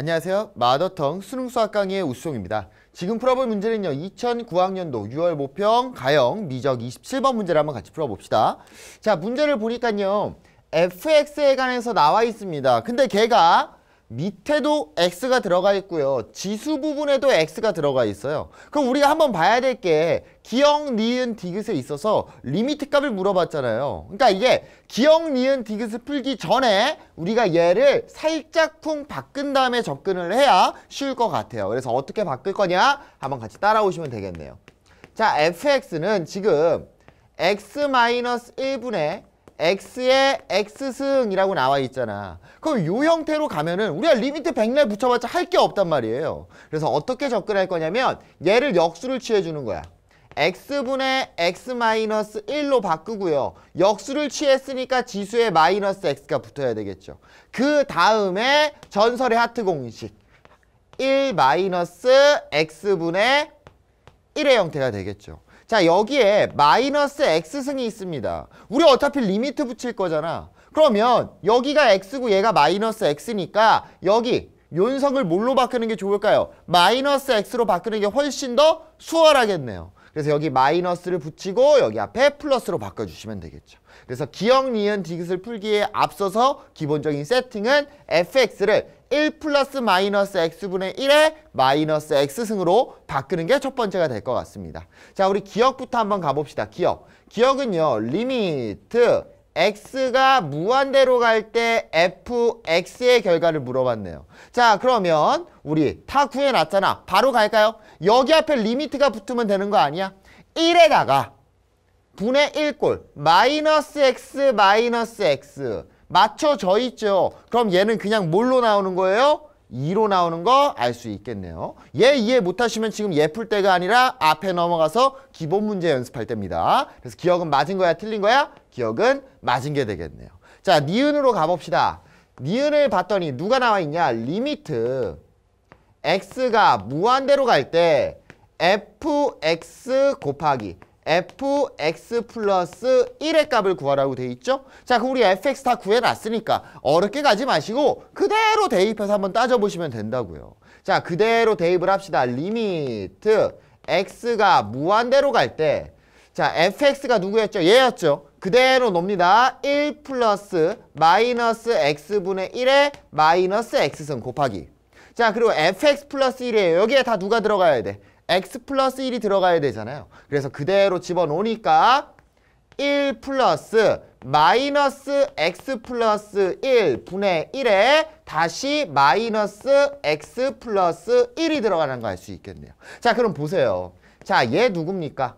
안녕하세요. 마더텅 수능 수학 강의의 우수입니다 지금 풀어볼 문제는요. 2009학년도 6월 모평 가형 미적 27번 문제를 한번 같이 풀어봅시다. 자, 문제를 보니까요. fx에 관해서 나와 있습니다. 근데 걔가 밑에도 x가 들어가 있고요. 지수 부분에도 x가 들어가 있어요. 그럼 우리가 한번 봐야 될 게 기억, 니은, 디귿에 있어서 리미트 값을 물어봤잖아요. 그러니까 이게 기억, 니은, 디귿을 풀기 전에 우리가 얘를 살짝쿵 바꾼 다음에 접근을 해야 쉬울 것 같아요. 그래서 어떻게 바꿀 거냐? 한번 같이 따라오시면 되겠네요. 자, fx는 지금 x-1분의 x의 x승이라고 나와 있잖아. 그럼 요 형태로 가면은 우리가 리미트 백날 붙여봤자 할 게 없단 말이에요. 그래서 어떻게 접근할 거냐면 얘를 역수를 취해주는 거야. x분의 x-1로 바꾸고요. 역수를 취했으니까 지수에 마이너스 x가 붙어야 되겠죠. 그 다음에 전설의 하트 공식. 1 마이너스 x분의 1의 형태가 되겠죠. 자 여기에 마이너스 x승이 있습니다. 우리 어차피 리미트 붙일 거잖아. 그러면 여기가 x고 얘가 마이너스 x니까 여기 윤석을 뭘로 바꾸는 게 좋을까요? 마이너스 x로 바꾸는 게 훨씬 더 수월하겠네요. 그래서 여기 마이너스를 붙이고 여기 앞에 플러스로 바꿔주시면 되겠죠. 그래서 기억, 니은, 디귿을 풀기에 앞서서 기본적인 세팅은 fx를 1 플러스 마이너스 x분의 1에 마이너스 x승으로 바꾸는 게 첫 번째가 될 것 같습니다. 자, 우리 기억부터 한번 가봅시다. 기억. 기억은요. 리미트 x가 무한대로 갈 때 fx의 결과를 물어봤네요. 자 그러면 우리 타 구해놨잖아. 바로 갈까요? 여기 앞에 리미트가 붙으면 되는 거 아니야? 1에다가 분의 1꼴 마이너스 x 마이너스 x 맞춰져 있죠. 그럼 얘는 그냥 뭘로 나오는 거예요? 2로 나오는 거 알 수 있겠네요. 얘 이해 못하시면 지금 예풀 때가 아니라 앞에 넘어가서 기본 문제 연습할 때입니다. 그래서 기억은 맞은 거야 틀린 거야? 기억은 맞은 게 되겠네요. 자 니은으로 가봅시다. 니은을 봤더니 누가 나와 있냐? 리미트 x가 무한대로 갈 때 fx 곱하기 fx 플러스 1의 값을 구하라고 돼 있죠? 자, 그럼 우리 fx 다 구해놨으니까 어렵게 가지 마시고 그대로 대입해서 한번 따져보시면 된다고요. 자, 그대로 대입을 합시다. 리미트 x가 무한대로 갈 때 자, fx가 누구였죠? 얘였죠? 그대로 놉니다. 1 플러스 마이너스 x분의 1의 마이너스 x승 곱하기 자, 그리고 fx 플러스 1이에요. 여기에 다 누가 들어가야 돼? x 플러스 1이 들어가야 되잖아요. 그래서 그대로 집어넣으니까 1 플러스 마이너스 x 플러스 1 분의 1에 다시 마이너스 x 플러스 1이 들어가는 거 알 수 있겠네요. 자 그럼 보세요. 자 얘 누굽니까?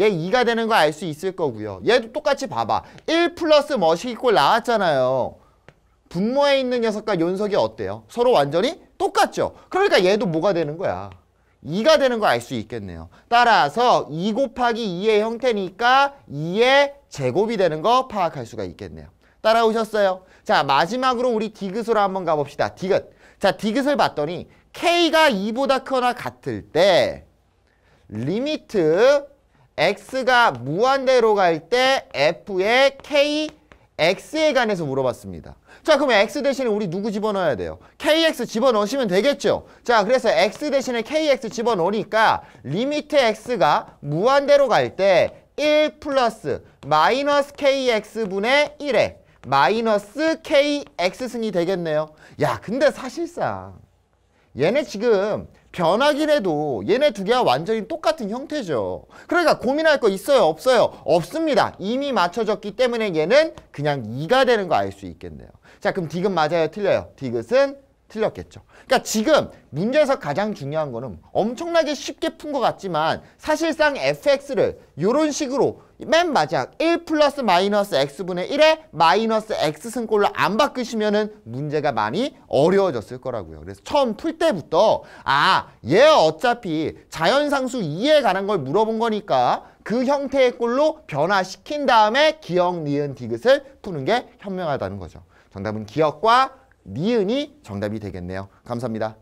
얘 2가 되는 거 알 수 있을 거고요. 얘도 똑같이 봐봐. 1 플러스 머시기 꼴 나왔잖아요. 분모에 있는 녀석과 연석이 어때요? 서로 완전히 똑같죠? 그러니까 얘도 뭐가 되는 거야? 2가 되는 거 알 수 있겠네요. 따라서 2 곱하기 2의 형태니까 2의 제곱이 되는 거 파악할 수가 있겠네요. 따라오셨어요? 자, 마지막으로 우리 디귿으로 한번 가봅시다. 디귿. 자, 디귿을 봤더니 k가 2보다 크거나 같을 때 리미트 x가 무한대로 갈 때 f의 k x에 관해서 물어봤습니다. 자, 그러면 x 대신에 우리 누구 집어넣어야 돼요? kx 집어넣으시면 되겠죠? 자, 그래서 x 대신에 kx 집어넣으니까 리미트 x가 무한대로 갈 때 1 플러스 마이너스 kx분의 1에 마이너스 kx승이 되겠네요. 야, 근데 사실상 얘네 지금 변하긴 해도 얘네 두 개와 완전히 똑같은 형태죠. 그러니까 고민할 거 있어요? 없어요? 없습니다. 이미 맞춰졌기 때문에 얘는 그냥 2가 되는 거 알 수 있겠네요. 자 그럼 디귿 맞아요? 틀려요? 디귿은 틀렸겠죠. 그러니까 지금 문제에서 가장 중요한 거는 엄청나게 쉽게 푼 것 같지만 사실상 fx를 이런 식으로 맨 마지막 1 플러스 마이너스 x분의 1에 마이너스 x 승골로안 바꾸시면은 문제가 많이 어려워졌을 거라고요. 그래서 처음 풀 때부터 아, 얘 어차피 자연상수 2에 관한 걸 물어본 거니까 그 형태의 꼴로 변화시킨 다음에 기억, 니은, 디귿을 푸는 게 현명하다는 거죠. 정답은 기억과 니은이 정답이 되겠네요. 감사합니다.